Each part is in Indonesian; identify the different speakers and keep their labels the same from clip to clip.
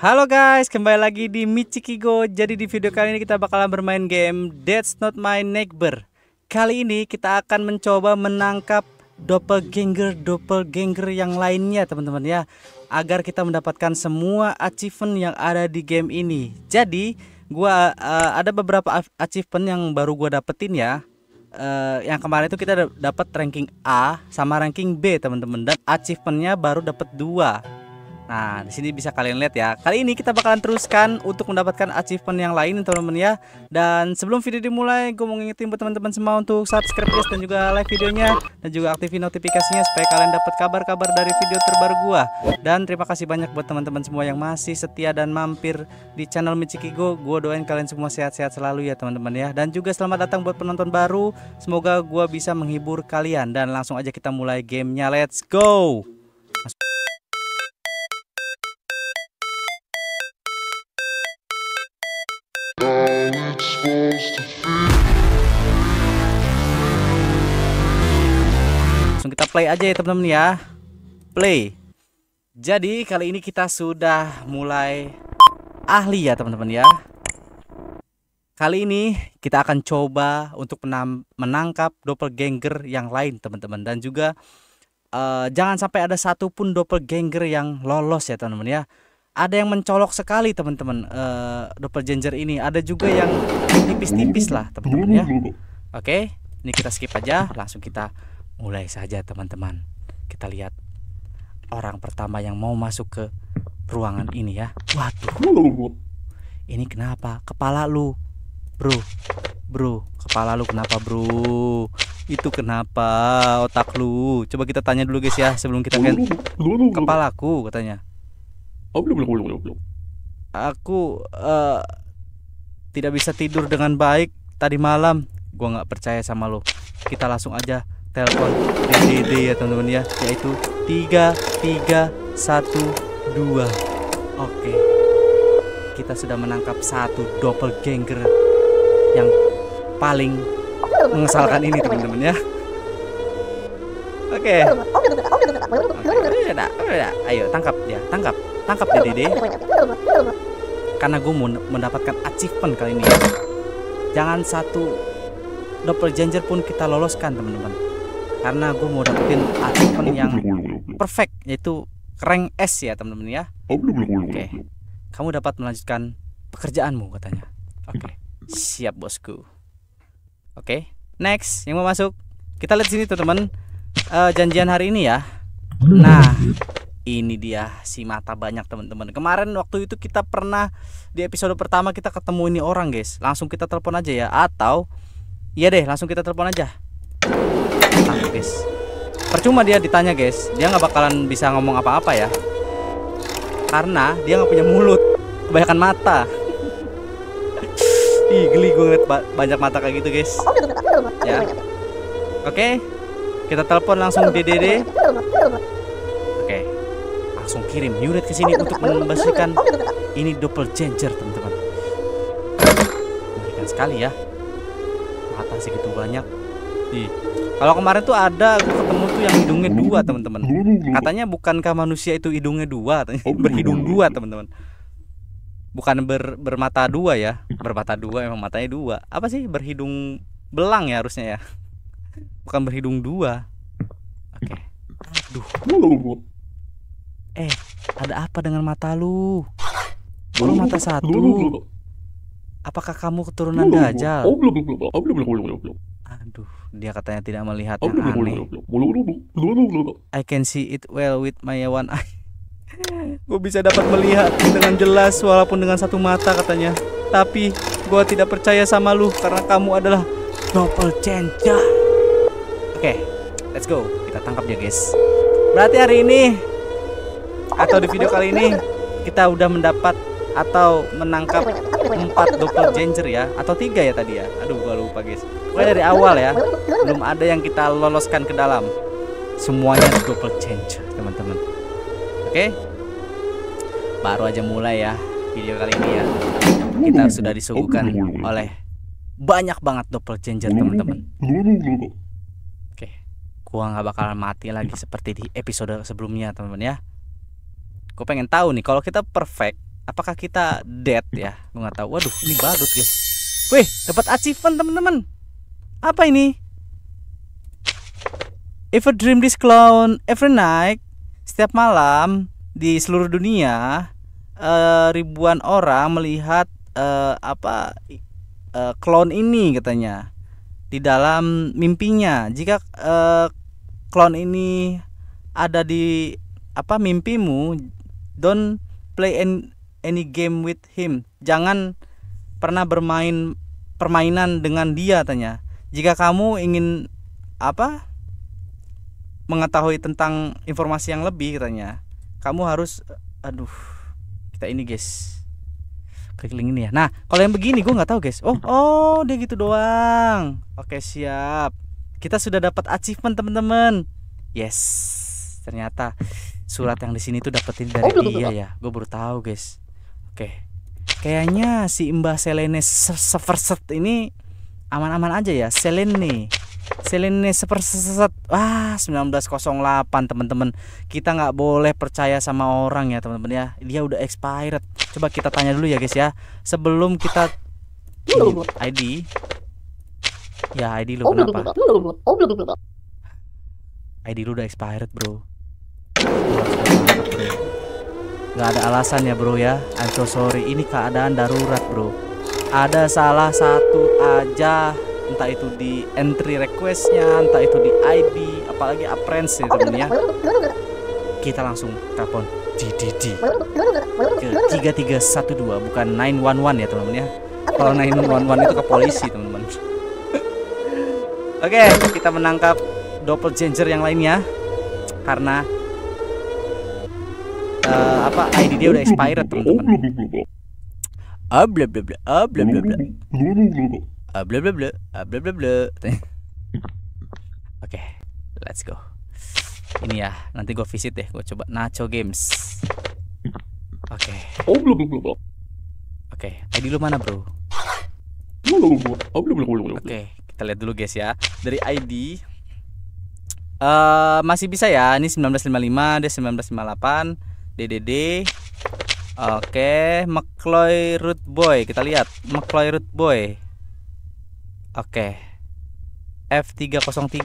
Speaker 1: Halo guys, kembali lagi di Michikigo. Jadi di video kali ini kita bakalan bermain game That's Not My Neighbor. Kali ini kita akan mencoba menangkap doppelganger-doppelganger yang lainnya teman-teman ya. Agar kita mendapatkan semua achievement yang ada di game ini. Jadi gua uh, ada beberapa achievement yang baru gua dapetin ya. Uh, yang kemarin itu kita dapat ranking A sama ranking B teman-teman dan achievementnya baru dapat dua Nah, di sini bisa kalian lihat ya. Kali ini kita bakalan teruskan untuk mendapatkan achievement yang lain teman-teman ya. Dan sebelum video dimulai, gue mau ngingetin buat teman-teman semua untuk subscribe guys dan juga like videonya dan juga aktifin notifikasinya supaya kalian dapat kabar-kabar dari video terbaru gua. Dan terima kasih banyak buat teman-teman semua yang masih setia dan mampir di channel Michiki Go. Gua doain kalian semua sehat-sehat selalu ya teman-teman ya. Dan juga selamat datang buat penonton baru. Semoga gua bisa menghibur kalian dan langsung aja kita mulai gamenya. Let's go. Masuk. Langsung kita play aja ya teman-teman ya. Play. Jadi kali ini kita sudah mulai ahli ya teman-teman ya. Kali ini kita akan coba untuk menangkap doppelganger yang lain teman-teman dan juga uh, jangan sampai ada satupun doppelganger yang lolos ya teman-teman ya ada yang mencolok sekali teman-teman uh, eh, doppelganger ini ada juga yang tipis-tipis lah teman-teman ya oke ini kita skip aja langsung kita mulai saja teman-teman kita lihat orang pertama yang mau masuk ke ruangan ini ya waduh ini kenapa kepala lu bro bro kepala lu kenapa bro itu kenapa otak lu coba kita tanya dulu guys ya sebelum kita kan kepalaku katanya Oh belum belum belum belum. Aku uh, tidak bisa tidur dengan baik tadi malam. Gua nggak percaya sama lo. Kita langsung aja telepon DDD ya teman-teman ya, yaitu tiga tiga satu dua. Oke, kita sudah menangkap satu double ganger yang paling mengesalkan ini teman-teman ya. Oke.
Speaker 2: Okay.
Speaker 1: Okay. Ayo tangkap dia, tangkap tangkap ya Dede karena gue mau mendapatkan achievement kali ini jangan satu double doppelganger pun kita loloskan teman-teman karena gue mau dapetin achievement yang perfect yaitu rank S ya teman-teman ya oke kamu dapat melanjutkan pekerjaanmu katanya oke siap bosku oke next yang mau masuk kita lihat sini teman-teman uh, janjian hari ini ya nah ini dia si mata banyak teman-teman kemarin waktu itu kita pernah di episode pertama kita ketemu ini orang guys langsung kita telepon aja ya atau iya deh langsung kita telepon aja tangkap ah, guys percuma dia ditanya guys dia nggak bakalan bisa ngomong apa-apa ya karena dia nggak punya mulut kebanyakan mata Ih geli gue ngeliat ba banyak mata kayak gitu guys Ya Oke okay, Kita telepon langsung DDD langsung kirim unit ke sini untuk membersihkan ini double changer teman-teman mengerikan sekali ya mata segitu banyak Ih. kalau kemarin tuh ada aku ketemu tuh yang hidungnya dua teman-teman katanya bukankah manusia itu hidungnya dua berhidung dua teman-teman bukan ber, bermata dua ya bermata dua emang matanya dua apa sih berhidung belang ya harusnya ya bukan berhidung dua oke okay. Duh. Eh, ada apa dengan mata lu?
Speaker 2: Belum mata satu.
Speaker 1: Apakah kamu keturunan Dajjal? Aduh, dia katanya tidak melihat yang aneh. I can see it well with my one eye. gue bisa dapat melihat dengan jelas walaupun dengan satu mata katanya. Tapi gue tidak percaya sama lu karena kamu adalah double change. Oke, okay, let's go. Kita tangkap dia, guys. Berarti hari ini atau di video kali ini kita udah mendapat atau menangkap 4 double ginger ya atau tiga ya tadi ya aduh gua lupa guys mulai dari awal ya belum ada yang kita loloskan ke dalam semuanya double ginger teman-teman oke okay? baru aja mulai ya video kali ini ya kita sudah disuguhkan oleh banyak banget double ginger teman-teman
Speaker 2: oke
Speaker 1: okay. gua nggak bakal mati lagi seperti di episode sebelumnya teman-teman ya gue pengen tahu nih kalau kita perfect apakah kita dead ya gue nggak tahu waduh ini badut guys wih dapat achievement teman-teman apa ini If a dream this clown every night setiap malam di seluruh dunia uh, ribuan orang melihat uh, apa uh, clown ini katanya di dalam mimpinya jika uh, clown ini ada di apa mimpimu don't play any, any game with him jangan pernah bermain permainan dengan dia tanya jika kamu ingin apa mengetahui tentang informasi yang lebih katanya kamu harus aduh kita ini guys Klik link ini ya nah kalau yang begini gue nggak tahu guys oh oh dia gitu doang oke siap kita sudah dapat achievement teman-teman yes ternyata surat yang di sini tuh dapetin oh, dari oh, dia ya gue baru tahu guys oke okay. kayaknya si mbah Selene Severset ini aman-aman aja ya Selene Selene Severset wah 1908 teman-teman kita nggak boleh percaya sama orang ya teman-teman ya dia udah expired coba kita tanya dulu ya guys ya sebelum kita ini, ID ya ID lu oh, kenapa oh, ID lu udah expired bro Gak ada alasan ya bro ya I'm so sorry ini keadaan darurat bro Ada salah satu aja Entah itu di entry requestnya Entah itu di ID Apalagi apprentice ya temen ya Kita langsung telepon DDD
Speaker 2: ke
Speaker 1: 3312 bukan 911 ya teman-teman ya kalau 911 itu ke polisi teman-teman oke okay, kita menangkap doppelganger yang lainnya karena
Speaker 2: uh, apa ah, ID dia udah expired teman-teman.
Speaker 1: Oh, ah, bla bla bla, ah, bla bla bla,
Speaker 2: bla
Speaker 1: bla bla, bla Oke, let's go. Ini ya, nanti gue visit deh, gue coba Nacho Games. Oke. Oh, Oke, ID lu mana bro? Oh, Oke, kita lihat dulu guys ya. Dari ID Uh, eh, masih bisa ya ini 1955 dia 1958 DDD Oke, McCloy Root Boy. Kita lihat McCloy Root Boy. Oke. F303.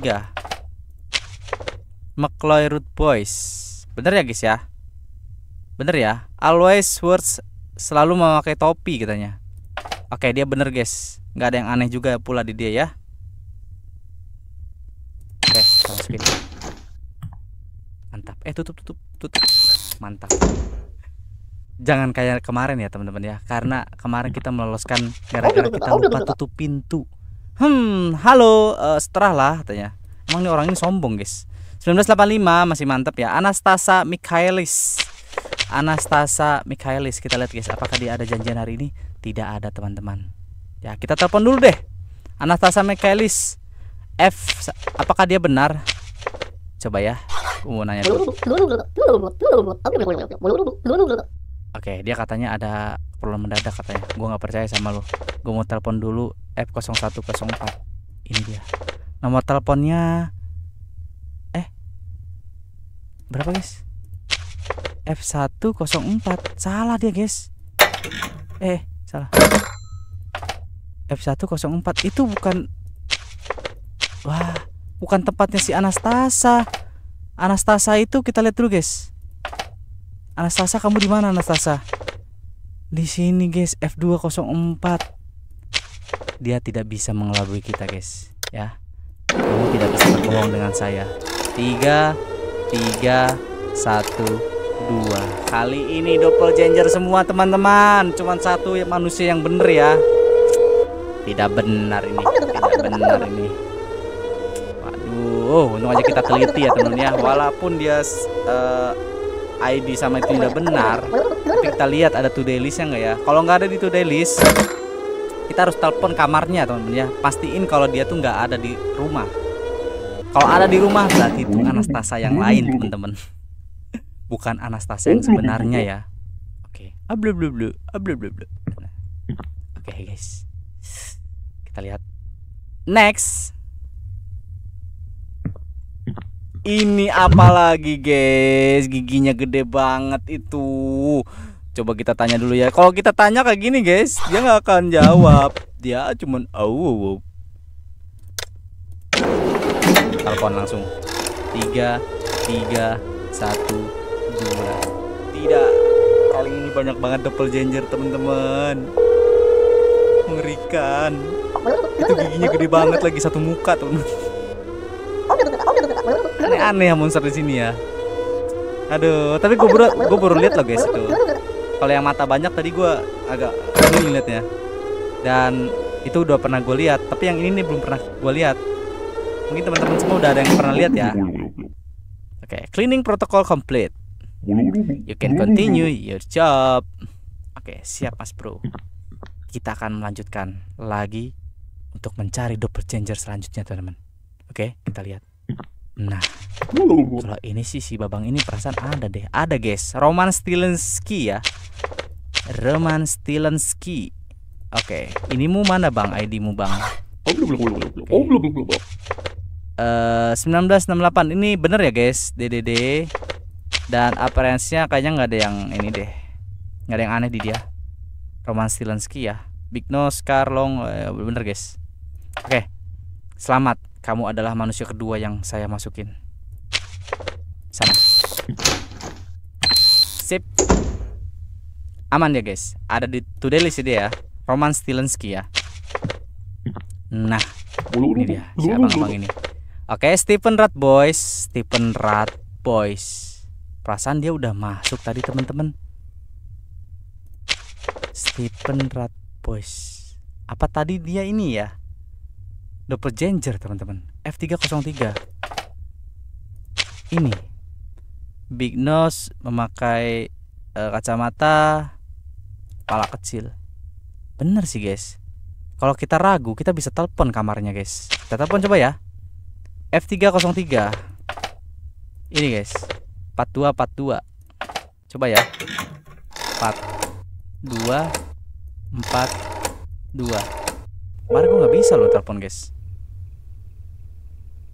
Speaker 1: McCloy Root Boys. Bener ya, guys ya? Bener ya? Always words selalu memakai topi katanya. Oke, dia bener, guys. Nggak ada yang aneh juga pula di dia ya. Oke, kita Mantap. Eh, tutup, tutup, tutup mantap jangan kayak kemarin ya teman-teman ya karena kemarin kita meloloskan gara-gara kita lupa tutup pintu hmm halo uh, eh, setelah lah katanya emang ini orang ini sombong guys 1985 masih mantap ya Anastasia Mikhailis Anastasia Mikhailis kita lihat guys apakah dia ada janjian hari ini tidak ada teman-teman ya kita telepon dulu deh Anastasia Mikhailis F apakah dia benar coba ya aku nanya dulu oke dia katanya ada perlu mendadak katanya gue nggak percaya sama lo gue mau telepon dulu F0104 ini dia nomor teleponnya eh berapa guys F104 salah dia guys eh salah F104 itu bukan wah bukan tempatnya si Anastasa. Anastasa itu kita lihat dulu, guys. Anastasa, kamu di mana Anastasa? Di sini, guys, F204. Dia tidak bisa mengelabui kita, guys. Ya. Kamu tidak bisa berbohong dengan saya. Tiga, tiga, satu, dua kali ini double doppelganger semua teman-teman cuman satu ya, manusia yang bener ya tidak benar ini tidak benar ini Oh, untung aja kita teliti ya temen ya. Walaupun dia uh, eh, ID sama itu tidak benar, tapi kita lihat ada today listnya nggak ya. Kalau nggak ada di today list, kita harus telepon kamarnya teman-teman ya. Pastiin kalau dia tuh nggak ada di rumah. Kalau ada di rumah berarti itu Anastasia yang lain teman-teman. Bukan Anastasia yang sebenarnya ya. Oke, okay. ablu ablu Oke okay, guys, kita lihat next Ini apa lagi guys? Giginya gede banget itu. Coba kita tanya dulu ya. Kalau kita tanya kayak gini guys, dia nggak akan jawab. Dia cuman oh. Telepon langsung. Tiga, tiga, satu, dua. Tidak. Kali ini banyak banget double ginger, teman-teman. Mengerikan. Itu giginya gede banget lagi satu muka teman.
Speaker 2: Oh, -teman. Ini
Speaker 1: aneh ya monster di sini ya. Aduh, tapi gue baru gue baru lihat loh guys itu. Kalau yang mata banyak tadi gue agak ini ya. Dan itu udah pernah gue lihat, tapi yang ini nih belum pernah gue lihat. Mungkin teman-teman semua udah ada yang pernah lihat ya. Oke, okay, cleaning protocol complete. You can continue your job. Oke, okay, siap Mas Bro. Kita akan melanjutkan lagi untuk mencari double changer selanjutnya, teman-teman. Oke, okay, kita lihat. Nah, kalau ini sih si Babang ini perasaan ada deh, ada guys. Roman Stilenski ya. Roman Stilenski. Oke, okay. ini mu mana Bang ID-mu Bang?
Speaker 2: Oh belum belum belum
Speaker 1: belum. 1968 eh, ini bener ya guys, DDD. Dan aparensinya kayaknya nggak ada yang ini deh. Nggak ada yang aneh di dia. Roman Stilenski ya. Big Nose, Carlong, uh, eh, bener guys. Oke. Okay. Selamat. Kamu adalah manusia kedua yang saya masukin. Sana. Sip. Aman ya guys. Ada di today list dia ya. Roman Stilenski ya. Nah, ini dia si abang-abang ini. Oke, Stephen Rat Boys, Stephen Rat Boys. Perasaan dia udah masuk tadi teman-teman. Stephen Rat Boys. Apa tadi dia ini ya? doppelganger teman-teman F303 ini Big Nose memakai e, kacamata kepala kecil bener sih guys kalau kita ragu kita bisa telepon kamarnya guys kita telepon coba ya F303 ini guys 4242 coba ya 4 2 4 2 kemarin gue nggak bisa loh telepon guys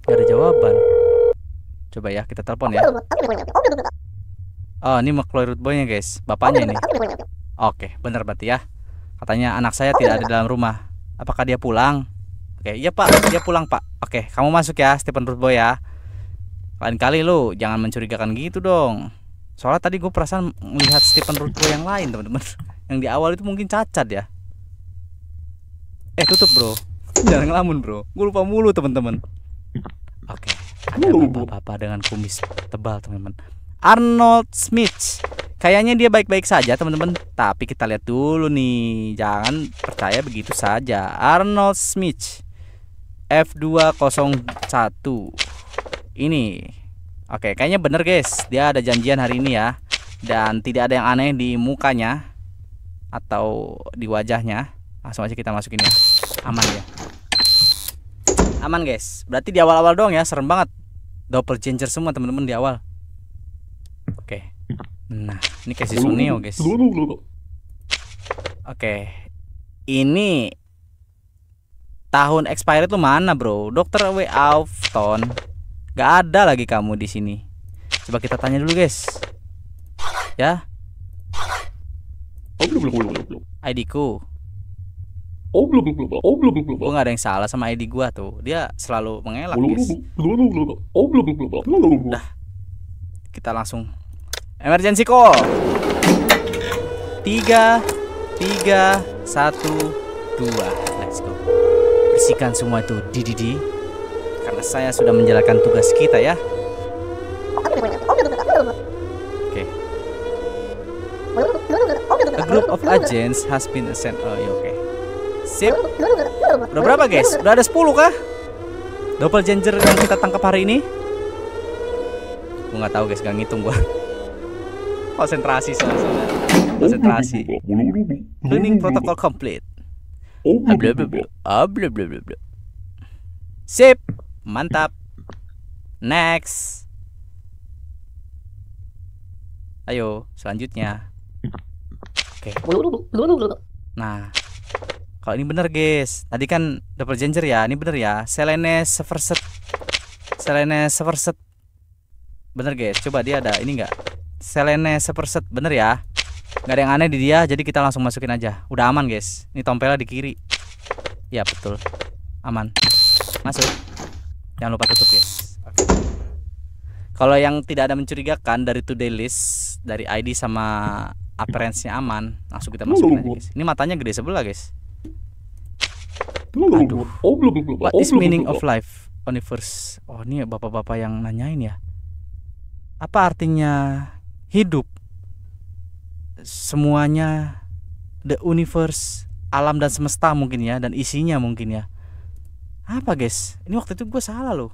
Speaker 1: Gak ada jawaban Coba ya kita telepon ya Oh ini McCloy root nya guys Bapaknya ini Oke bener berarti ya Katanya anak saya tidak ada dalam rumah Apakah dia pulang? Oke iya pak dia pulang pak Oke kamu masuk ya Stephen root boy ya Lain kali lu jangan mencurigakan gitu dong Soalnya tadi gue perasaan melihat Stephen root boy yang lain teman-teman Yang di awal itu mungkin cacat ya eh tutup bro jangan ngelamun bro gue lupa mulu temen-temen. oke okay. ada apa-apa dengan kumis tebal temen. teman Arnold Smith Kayaknya dia baik-baik saja teman-teman Tapi kita lihat dulu nih Jangan percaya begitu saja Arnold Smith F201 Ini Oke kayaknya bener guys Dia ada janjian hari ini ya Dan tidak ada yang aneh di mukanya Atau di wajahnya langsung aja kita masukin ya aman ya aman guys berarti di awal-awal doang ya serem banget double changer semua temen-temen di awal oke nah ini kasih Suneo guys oke okay. ini tahun expired tuh mana bro dokter W Afton, gak ada lagi kamu di sini coba kita tanya dulu guys ya oh, ID ku Oh belum belum oh belum belum. Gue gak ada yang salah sama ID gue tuh. Dia selalu mengelak. Belum belum
Speaker 2: belum belum. Oh belum belum belum
Speaker 1: Dah, kita langsung emergency call. Tiga, tiga, satu, dua. Let's go. Bersihkan semua itu di Didi. Karena saya sudah menjalankan tugas kita ya. Oke. Okay.
Speaker 2: A group of agents
Speaker 1: has been sent. Oh, iya, okay. Sip.
Speaker 2: Udah berapa guys? Udah ada
Speaker 1: 10 kah? Double Ginger yang kita tangkap hari ini? Gue gak tau guys, gak ngitung gue Konsentrasi soalnya. Konsentrasi. Learning protocol complete. Blablabla. Ah, ah, Sip. Mantap. Next. Ayo, selanjutnya. Oke.
Speaker 2: Okay.
Speaker 1: Nah, kalau ini bener guys. Tadi kan double changer ya. Ini bener ya. Selene Severset. Selene Severset. Bener guys. Coba dia ada ini enggak? Selene Severset bener ya. Gak ada yang aneh di dia, jadi kita langsung masukin aja. Udah aman guys. Ini tompelnya di kiri. Ya betul. Aman. Masuk. Jangan lupa tutup guys. Kalau yang tidak ada mencurigakan dari today list, dari ID sama appearance-nya aman, langsung kita masukin aja guys. Ini matanya gede sebelah guys. Aduh. What is meaning of life universe? Oh ini bapak-bapak yang nanyain ya. Apa artinya hidup? Semuanya the universe, alam dan semesta mungkin ya dan isinya mungkin ya. Apa guys? Ini waktu itu gue salah loh.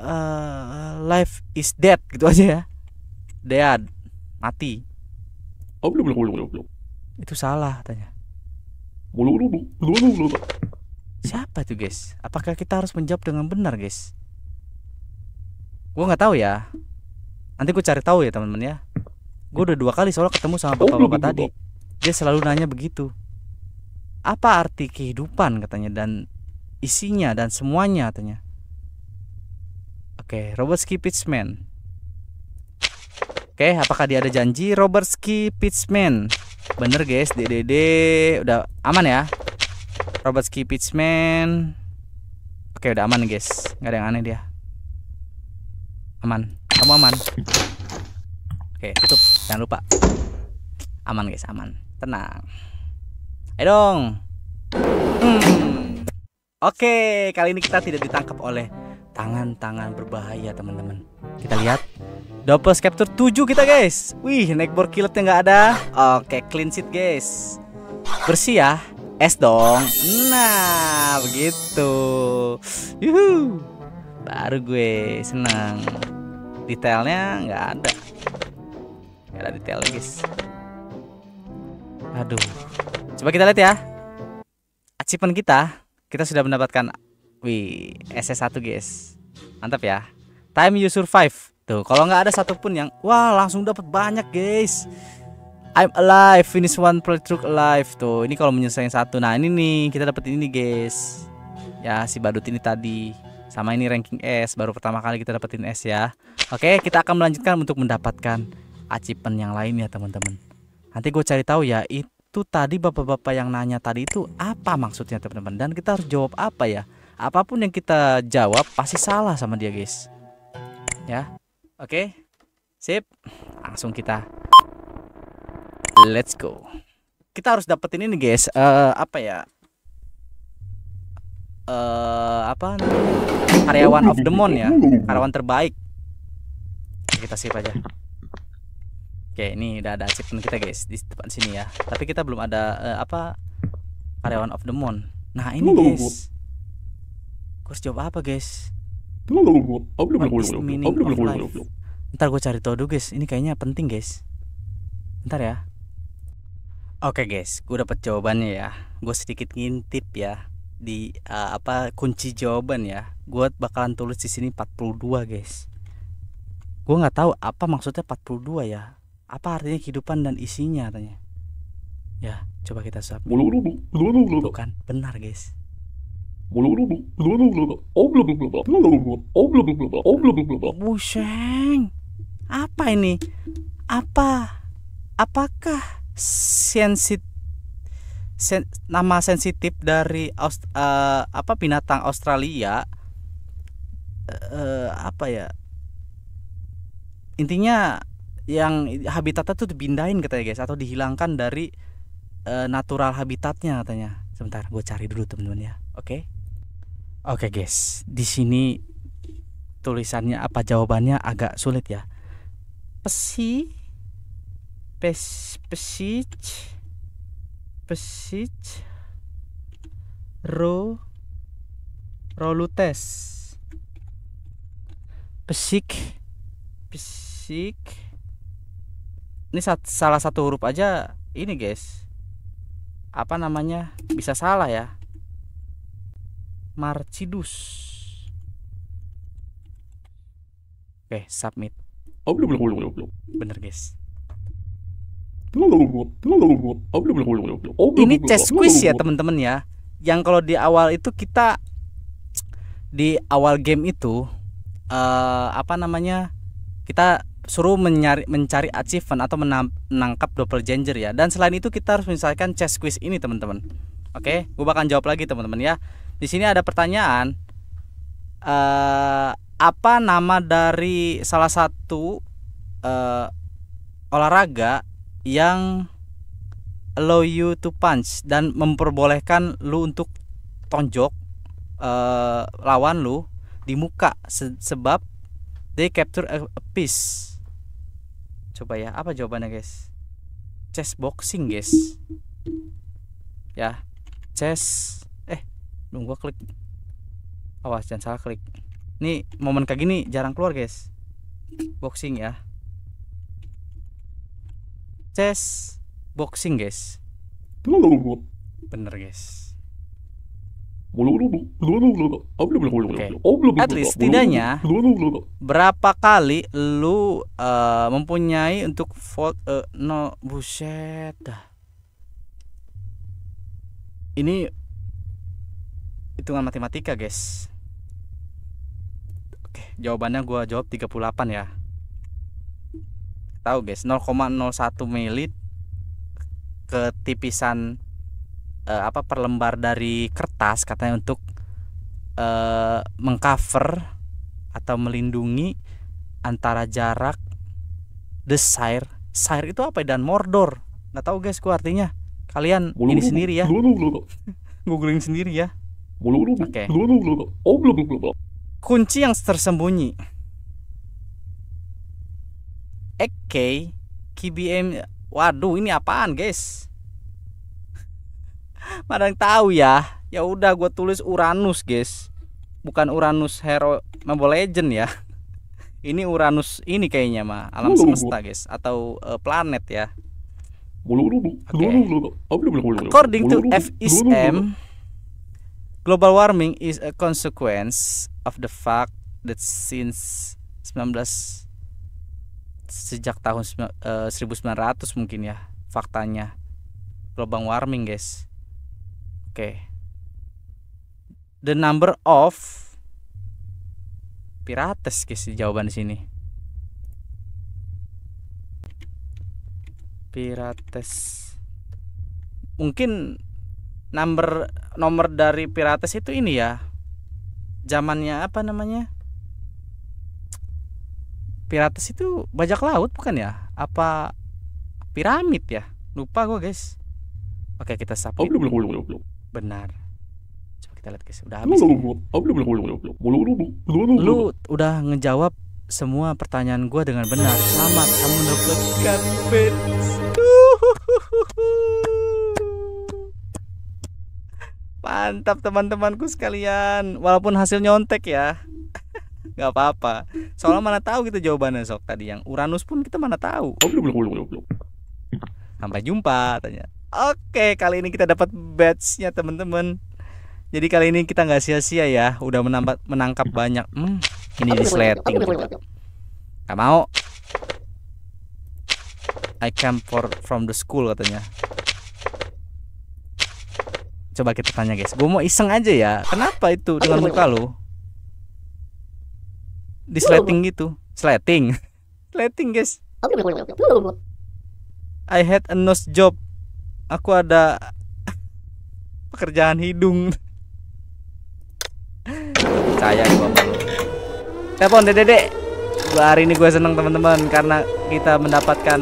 Speaker 1: Uh, life is dead gitu aja ya. Dead, mati. Oh belum belum belum belum. Itu salah tanya. Siapa tuh guys? Apakah kita harus menjawab dengan benar guys? Gue nggak tahu ya. Nanti gue cari tahu ya teman-teman ya. Gue udah dua kali soalnya ketemu sama bapak-bapak tadi. Dia selalu nanya begitu. Apa arti kehidupan katanya dan isinya dan semuanya katanya. Oke, Robert Ski Pitchman. Oke, apakah dia ada janji Robert Ski Pitchman? Bener guys, DDD udah aman ya. robot ski pitchman Oke, udah aman guys. Nggak ada yang aneh dia. Aman. Kamu aman. Oke, tutup. Jangan lupa. Aman guys, aman. Tenang. Ayo dong. Hmm. Oke, kali ini kita tidak ditangkap oleh tangan-tangan berbahaya teman-teman Kita lihat Double capture 7 kita guys Wih naik bor nggak ada Oke clean sheet guys Bersih ya es dong Nah begitu Yuhu. Baru gue senang Detailnya nggak ada Nggak ada detail guys Aduh Coba kita lihat ya Achievement kita Kita sudah mendapatkan Wih, SS1 guys. Mantap ya. Time you survive. Tuh, kalau nggak ada satupun yang wah langsung dapat banyak guys. I'm alive, finish one playthrough alive. Tuh, ini kalau menyelesaikan satu. Nah, ini nih kita dapat ini nih guys. Ya, si badut ini tadi. Sama ini ranking S, baru pertama kali kita dapetin S ya. Oke, kita akan melanjutkan untuk mendapatkan achievement yang lain ya, teman-teman. Nanti gue cari tahu ya, itu tadi bapak-bapak yang nanya tadi itu apa maksudnya, teman-teman. Dan kita harus jawab apa ya? apapun yang kita jawab pasti salah sama dia guys ya oke okay. sip langsung kita let's go kita harus dapetin ini guys uh, apa ya uh, apa Area karyawan of the moon ya karyawan terbaik kita sip aja oke ini udah ada achievement kita guys di depan sini ya tapi kita belum ada uh, apa karyawan of the moon. nah ini guys harus jawab apa guys? Ntar gue cari tau dulu guys. Ini kayaknya penting guys. Ntar ya. Oke guys, gue dapet jawabannya ya. Gue sedikit ngintip ya di uh, apa kunci jawaban ya. Gue bakalan tulis di sini 42 guys. Gue nggak tahu apa maksudnya 42 ya. Apa artinya kehidupan dan isinya katanya. Ya, coba kita sapa bukan kan, benar guys. Oh, oh, oh, Buseng. Apa ini? Apa? Apakah sensit sen, nama sensitif dari Aust, uh, eh, apa binatang Australia? Uh, apa ya? Intinya yang habitatnya tuh dipindahin katanya guys atau dihilangkan dari uh, natural habitatnya katanya. Sebentar, gue cari dulu teman-teman ya. Oke. Okay? Oke okay guys, di sini tulisannya apa jawabannya agak sulit ya. Pesi, pes, pesic, pesic, ro, rolutes, pesik, pesik. Ini salah satu huruf aja ini guys. Apa namanya bisa salah ya? Marcidus. Oke, eh, submit. Oh, Bener, guys. Oh, oh, ini chess quiz ya, teman-teman ya. Yang kalau di awal itu kita di awal game itu uh, apa namanya? Kita suruh mencari mencari achievement atau menangkap double doppelganger ya. Dan selain itu kita harus menyelesaikan chess quiz ini, teman-teman. Oke, gue bakal jawab lagi teman-teman ya. Di sini ada pertanyaan uh, apa nama dari salah satu uh, olahraga yang allow you to punch dan memperbolehkan lu untuk tonjok uh, lawan lu di muka se sebab they capture a piece. Coba ya, apa jawabannya guys? Chess boxing guys. Ya, chess nunggu gua klik awas jangan salah klik nih momen kayak gini jarang keluar guys boxing ya chess boxing guys bener guys Okay. At least setidaknya berapa kali lu uh, mempunyai untuk volt uh, eh, no buset dah. Ini hitungan matematika guys oke jawabannya gue jawab 38 ya tahu guys 0,01 mili ketipisan eh, apa per lembar dari kertas katanya untuk eh, mengcover atau melindungi antara jarak desire sair itu apa ya? dan mordor nggak tahu guys gue artinya kalian ini sendiri ya googling sendiri ya Oke. Okay. Oh, Kunci yang tersembunyi. Oke, KBM. Waduh, ini apaan, guys? Mana yang tahu ya? Ya udah, gue tulis Uranus, guys. Bukan Uranus Hero Mobile Legend ya. Ini Uranus ini kayaknya mah alam semesta, guys, atau uh, planet ya.
Speaker 2: Okay. Oh, According to FISM,
Speaker 1: Global warming is a consequence of the fact that since 19 sejak tahun 1900 eh, mungkin ya faktanya global warming guys. Oke. Okay. The number of pirates guys jawaban di sini. Pirates. Mungkin Number nomor dari Pirates itu ini ya zamannya apa namanya Pirates itu bajak laut bukan ya apa piramid ya lupa gue guys oke kita sapu oh, benar coba kita lihat guys udah habis lu udah ngejawab semua pertanyaan gue dengan benar selamat kamu mendapatkan bench Mantap teman-temanku sekalian. Walaupun hasil nyontek ya. nggak apa-apa. Soalnya mana tahu kita gitu jawabannya sok tadi yang Uranus pun kita mana tahu. Sampai jumpa tanya. Oke, kali ini kita dapat badge-nya teman-teman. Jadi kali ini kita nggak sia-sia ya, udah menangkap menangkap banyak. Hmm, ini disleting. Gak mau. I came for from the school katanya. Coba kita tanya guys. Gue mau iseng aja ya. Kenapa itu dengan muka lo Di sleting gitu. Sleting. sleting guys. I had a nose job. Aku ada pekerjaan hidung. Percaya gue Telepon Dede. Gua hari ini gue seneng teman-teman karena kita mendapatkan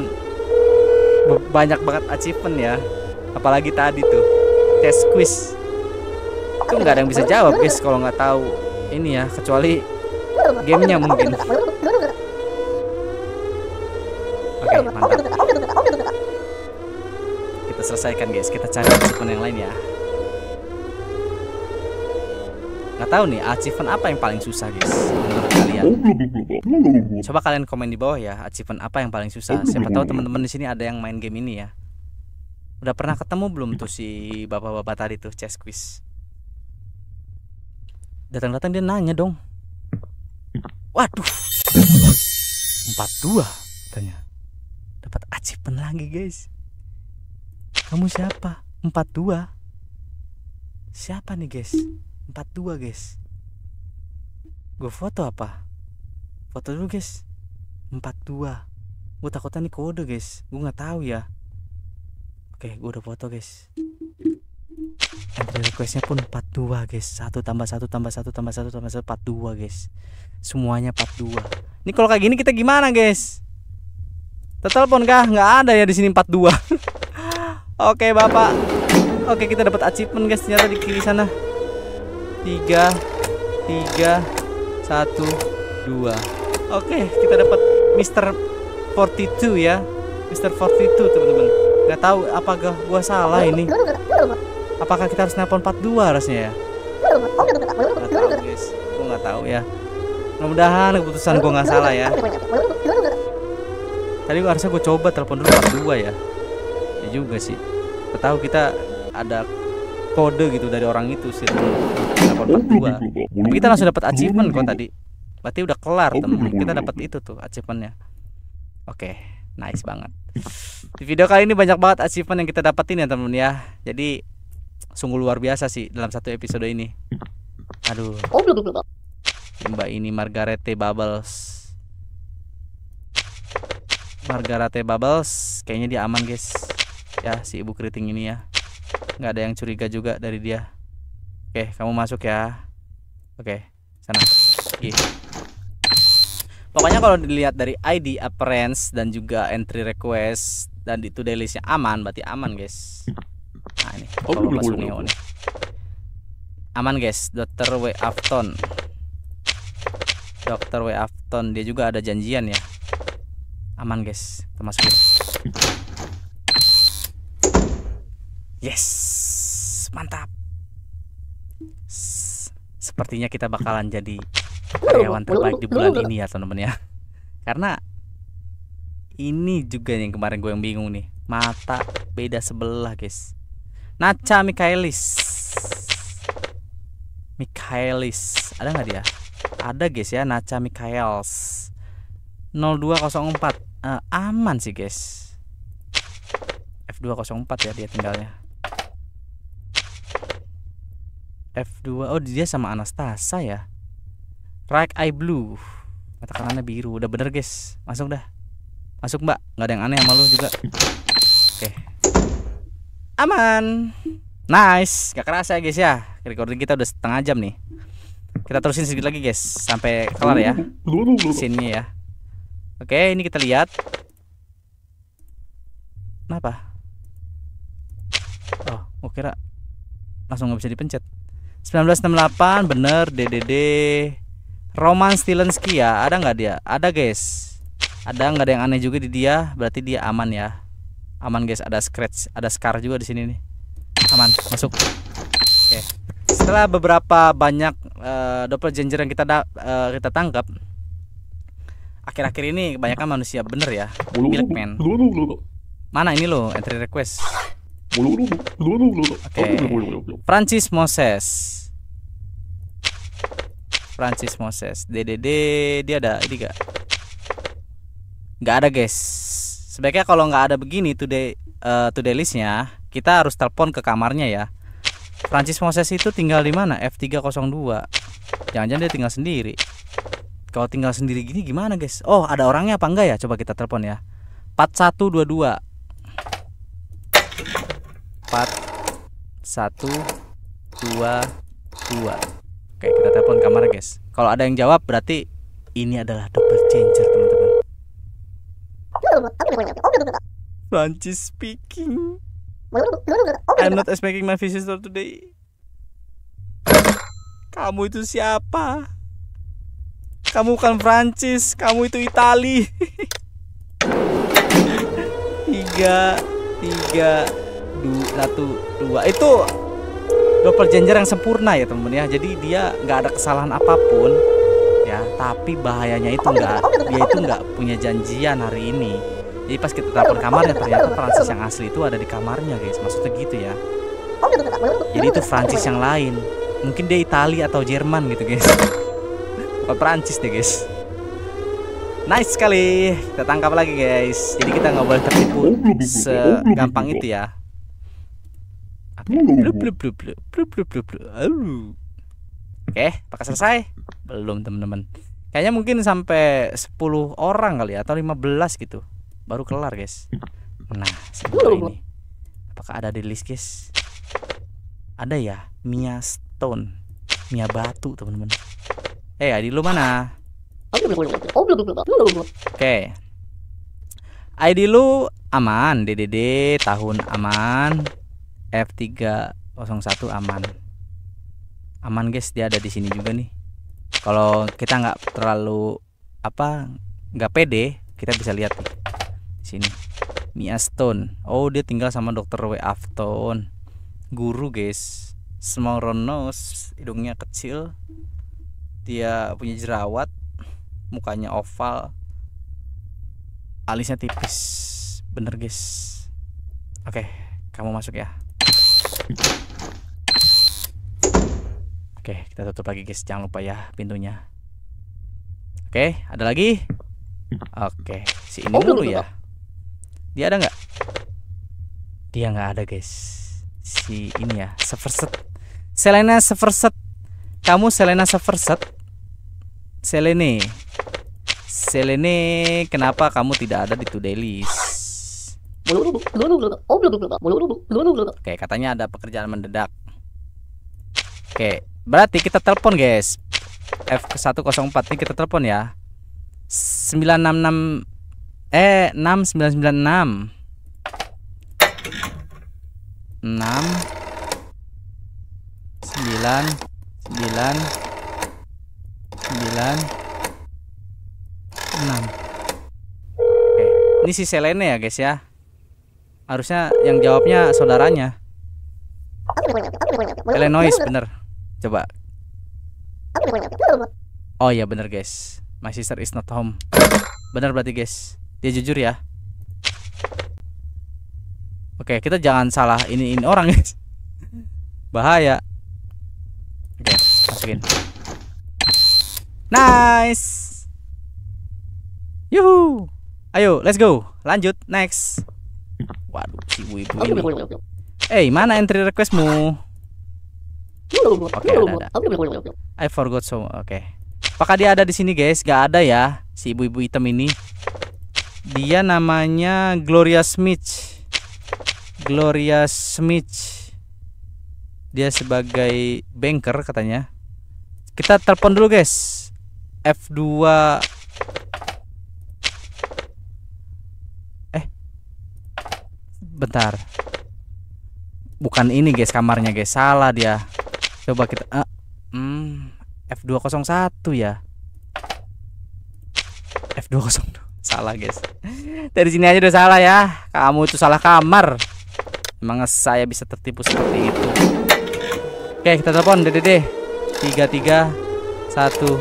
Speaker 1: banyak banget achievement ya. Apalagi tadi tuh tes quiz itu nggak ada yang bisa jawab guys kalau nggak tahu ini ya kecuali gamenya mungkin oke mantap kita selesaikan guys kita cari achievement yang lain ya nggak tahu nih achievement apa yang paling susah guys menurut kalian coba kalian komen di bawah ya achievement apa yang paling susah siapa tahu teman-teman di sini ada yang main game ini ya Udah pernah ketemu belum tuh si bapak-bapak tadi tuh chess quiz? Datang-datang dia nanya dong. Waduh. 42 katanya. Dapat achievement lagi, guys. Kamu siapa? 42. Siapa nih, guys? 42, guys. Gue foto apa? Foto dulu, guys. 42 gue takutnya nih kode guys gue nggak tahu ya Oke, gue udah foto guys. Entry requestnya pun 42, guys. Satu tambah satu tambah satu tambah satu tambah satu 42, guys. Semuanya 42. Ini kalau kayak gini kita gimana guys? Telepon kah? Nggak ada ya di sini 42. Oke bapak. Oke kita dapat achievement guys ternyata di kiri sana. Tiga, tiga, satu, dua. Oke kita dapat Mister 42 ya. Mister 42 teman-teman. Gak tahu apa gua salah ini. Apakah kita harus nelpon 42 harusnya ya?
Speaker 2: Gak tahu guys.
Speaker 1: Gua nggak tahu ya. Mudah-mudahan keputusan gua nggak salah ya. Tadi gua harusnya gua coba telepon dulu 42 ya. Ya juga sih. Gak tahu kita ada kode gitu dari orang itu sih telepon 42. Tapi kita langsung dapat achievement kok tadi. Berarti udah kelar teman, Kita dapat itu tuh achievementnya. Oke. Okay nice banget di video kali ini banyak banget achievement yang kita dapetin ya temen ya jadi sungguh luar biasa sih dalam satu episode ini aduh oh, blub, blub. mbak ini Margaret Bubbles Margaret Bubbles kayaknya dia aman guys ya si ibu keriting ini ya nggak ada yang curiga juga dari dia oke kamu masuk ya oke sana pokoknya kalau dilihat dari ID appearance dan juga entry request dan itu listnya aman berarti aman guys nah ini oh, belum, belum, belum. nih aman guys Dokter W Afton Dokter W Afton dia juga ada janjian ya aman guys Termasuk. ini. yes mantap Sepertinya kita bakalan jadi karyawan terbaik di bulan ini ya teman-teman ya karena ini juga yang kemarin gue yang bingung nih mata beda sebelah guys Nacha Michaelis Michaelis ada nggak dia ada guys ya Nacha Michaels 0204 uh, aman sih guys F204 ya dia tinggalnya F2 oh dia sama Anastasia ya Right eye blue. Mata kanannya biru. Udah bener guys. Masuk dah. Masuk mbak. Gak ada yang aneh sama lu juga. Oke. Okay. Aman. Nice. Gak kerasa ya guys ya. Recording kita udah setengah jam nih. Kita terusin sedikit lagi guys. Sampai kelar ya. Sini ya. Oke okay, ini kita lihat. Kenapa? Oh, gue kira langsung nggak bisa dipencet. 1968 bener DDD Roman Stilenski ya ada nggak dia ada guys ada nggak ada yang aneh juga di dia berarti dia aman ya aman guys ada scratch ada scar juga di sini nih aman masuk oke setelah beberapa banyak uh, eh, double ginger yang kita da uh, kita tangkap akhir-akhir ini kebanyakan manusia bener ya milik men mana ini lo entry request Oke. Okay. Francis Moses. Francis Moses DDD dia ada ini gak nggak ada guys sebaiknya kalau nggak ada begini today uh, eh, today listnya kita harus telepon ke kamarnya ya Francis Moses itu tinggal di mana F302 jangan-jangan dia tinggal sendiri kalau tinggal sendiri gini gimana guys oh ada orangnya apa enggak ya coba kita telepon ya 4122 4122 Oke, kita telepon kamar, guys. Kalau ada yang jawab berarti ini adalah double changer, teman-teman. Francis speaking. I'm not expecting my visitor today. Kamu itu siapa? Kamu bukan Francis, kamu itu Itali. tiga, tiga, dua, satu, dua. Itu doppelganger yang sempurna ya temen ya jadi dia nggak ada kesalahan apapun ya tapi bahayanya itu nggak dia itu nggak punya janjian hari ini jadi pas kita telepon kamarnya ternyata Francis yang asli itu ada di kamarnya guys maksudnya gitu ya
Speaker 2: jadi itu Francis yang
Speaker 1: lain mungkin dia Italia atau Jerman gitu guys bukan Prancis deh guys nice sekali kita tangkap lagi guys jadi kita nggak boleh tertipu segampang itu ya Oke, apakah selesai? Belum, teman-teman. Kayaknya mungkin sampai 10 orang kali ya, atau 15 gitu. Baru kelar, guys. Nah, sebelum ini. Apakah ada di list, guys? Ada ya, Mia Stone. Mia batu, teman-teman. Eh, hey, Adi lu mana? Oke. Okay. ID lu aman, DDD tahun aman. F301 aman aman guys dia ada di sini juga nih kalau kita nggak terlalu apa nggak pede kita bisa lihat nih. di sini Mia Stone oh dia tinggal sama dokter W Afton guru guys small round nose hidungnya kecil dia punya jerawat mukanya oval alisnya tipis bener guys oke kamu masuk ya Oke, kita tutup lagi guys. Jangan lupa ya pintunya. Oke, ada lagi? Oke, si ini dulu ya. Dia ada nggak? Dia nggak ada guys. Si ini ya, Severset. Selena Severset. Kamu Selena Severset? Selene. Selene, kenapa kamu tidak ada di to list? Oke, katanya ada pekerjaan mendadak. Oke, berarti kita telepon, guys. F104 ini kita telepon ya. 966 eh 6996. 6 9 9 9 6 Oke. Ini si Selene ya guys ya harusnya yang jawabnya saudaranya noise bener coba oh ya bener guys my sister is not home bener berarti guys dia jujur ya oke kita jangan salah ini ini orang guys bahaya oke masukin nice yuhu ayo let's go lanjut next Waduh, si ibu-ibu ini. Eh, hey, mana entry requestmu? Oke, okay, I forgot so. Oke. Okay. Apakah dia ada di sini, guys? Gak ada ya, si ibu-ibu hitam ini. Dia namanya Gloria Smith. Gloria Smith. Dia sebagai banker katanya. Kita telepon dulu, guys. F2 bentar bukan ini guys kamarnya guys salah dia coba kita uh, hmm, F201 ya F202 salah guys dari sini aja udah salah ya kamu itu salah kamar emang saya bisa tertipu seperti itu oke kita telepon dede tiga tiga satu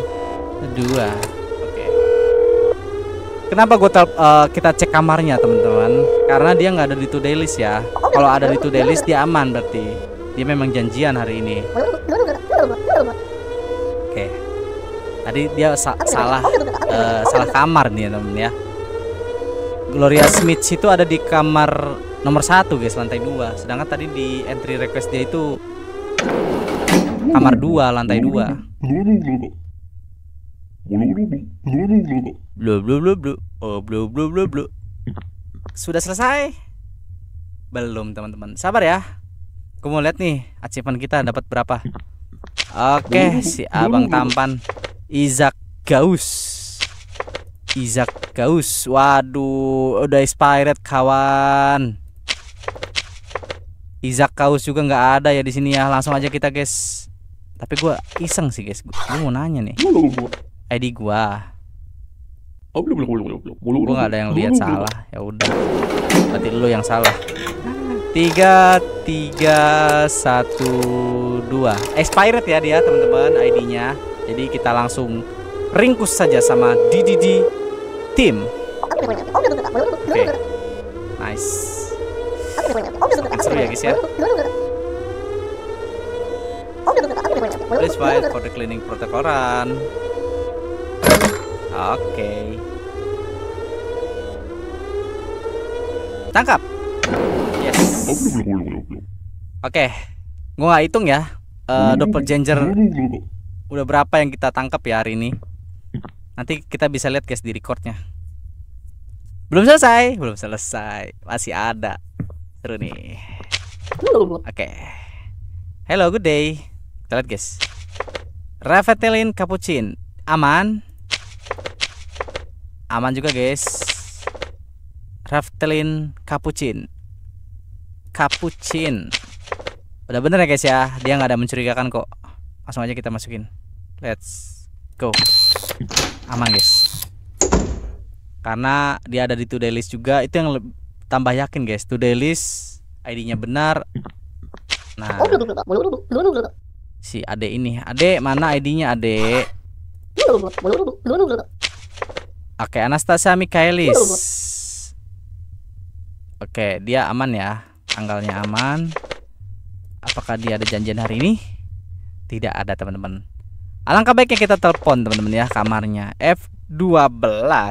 Speaker 1: Kenapa gue uh, eh, kita cek kamarnya teman-teman? Karena dia nggak ada di to-day list ya. Kalau ada di to-day list dia aman berarti. Dia memang janjian hari ini. Oke. Tadi dia sa salah uh, salah kamar nih teman ya. Gloria Smith itu ada di kamar nomor satu guys lantai dua. Sedangkan tadi di entry request dia itu kamar dua lantai dua. Sudah selesai? Belum teman-teman. Sabar ya. Gue mau lihat nih achievement kita dapat berapa. Oke, si abang tampan Izak Gaus. Izak Gaus. Waduh, udah expired kawan. Izak Gaus juga nggak ada ya di sini ya. Langsung aja kita, guys. Tapi gua iseng sih, guys. Gue mau nanya nih. Eh, ID gua. Oh, belum belum belum belum. Gua ada yang lihat salah. Ya udah. Berarti lu yang salah. 3 3 1 2. Expired ya dia, teman-teman, ID-nya. Jadi kita langsung ringkus saja sama DDD tim.
Speaker 2: Oke. Okay. Nice. Seru ya guys ya. Please fight for
Speaker 1: the cleaning protocol run. Oke. Tangkap. Yes. Oke. Okay. Gua nggak hitung ya. Uh, eh, doppelganger udah berapa yang kita tangkap ya hari ini. Nanti kita bisa lihat guys di recordnya. Belum selesai, belum selesai. Masih ada. Seru nih. Oke. Okay. Hello, good day. Kita lihat guys. Ravetelin Capuchin. Aman aman juga guys Raftelin Capuchin Capuchin udah bener ya guys ya dia nggak ada mencurigakan kok langsung aja kita masukin let's go aman guys karena dia ada di today list juga itu yang tambah yakin guys today list ID-nya benar nah si Ade ini Ade mana ID-nya Ade Oke, Anastasia Michaelis. Oke, dia aman ya. Tanggalnya aman. Apakah dia ada janjian hari ini? Tidak ada, teman-teman. Alangkah baiknya kita telepon, teman-teman ya, kamarnya F12. Uh,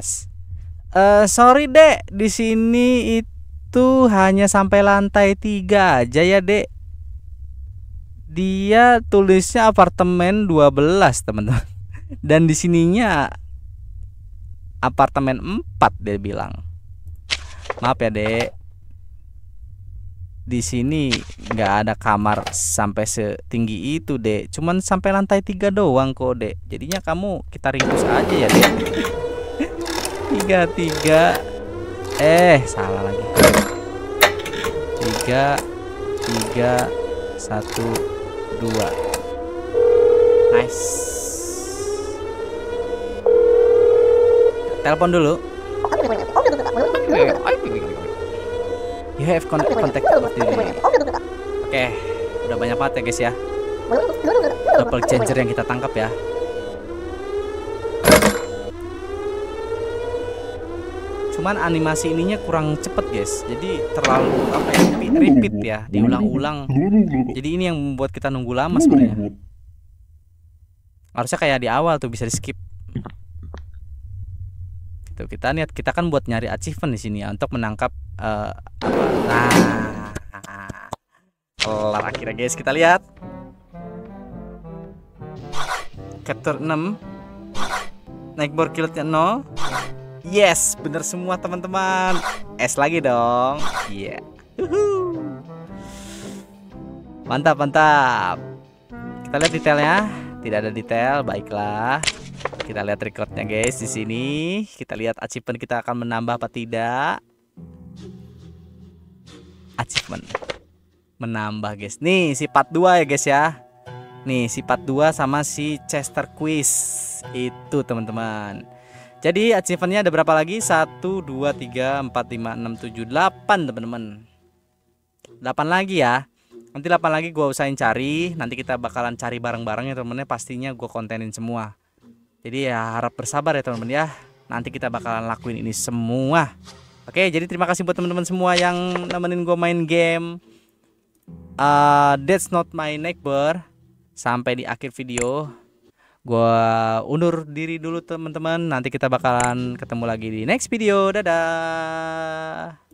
Speaker 1: eh, sorry dek di sini itu hanya sampai lantai tiga aja ya dek dia tulisnya apartemen 12 teman-teman dan di sininya apartemen 4 dia bilang maaf ya dek di sini nggak ada kamar sampai setinggi itu dek cuman sampai lantai tiga doang kok dek jadinya kamu kita ringkus aja ya dek tiga tiga eh salah lagi tiga tiga satu dua nice Telepon dulu. You have con contact
Speaker 2: Oke,
Speaker 1: udah banyak banget ya guys ya. Double changer yang kita tangkap ya. Cuman animasi ininya kurang cepet guys. Jadi terlalu apa ya? Repeat ya, diulang-ulang. Jadi ini yang membuat kita nunggu lama sebenarnya. Harusnya kayak di awal tuh bisa di skip gitu kita niat kita kan buat nyari achievement di sini ya untuk menangkap uh, nah kelar akhirnya guys kita lihat capture 6 naik bor kilatnya 0 yes bener semua teman-teman S lagi dong iya yeah. mantap mantap kita lihat detailnya tidak ada detail baiklah kita lihat recordnya guys di sini. Kita lihat achievement kita akan menambah apa tidak. Achievement menambah guys. Nih sifat dua ya guys ya. Nih sifat dua sama si Chester Quiz itu teman-teman. Jadi achievementnya ada berapa lagi? Satu, dua, tiga, empat, lima, enam, tujuh, delapan, teman-teman. Delapan lagi ya. Nanti delapan lagi gue usahain cari Nanti kita bakalan cari bareng-bareng ya temennya Pastinya gue kontenin semua jadi ya harap bersabar ya teman-teman ya. Nanti kita bakalan lakuin ini semua. Oke, jadi terima kasih buat teman-teman semua yang nemenin gue main game. Uh, That's not my neighbor. Sampai di akhir video, gue undur diri dulu teman-teman. Nanti kita bakalan ketemu lagi di next video. Dadah.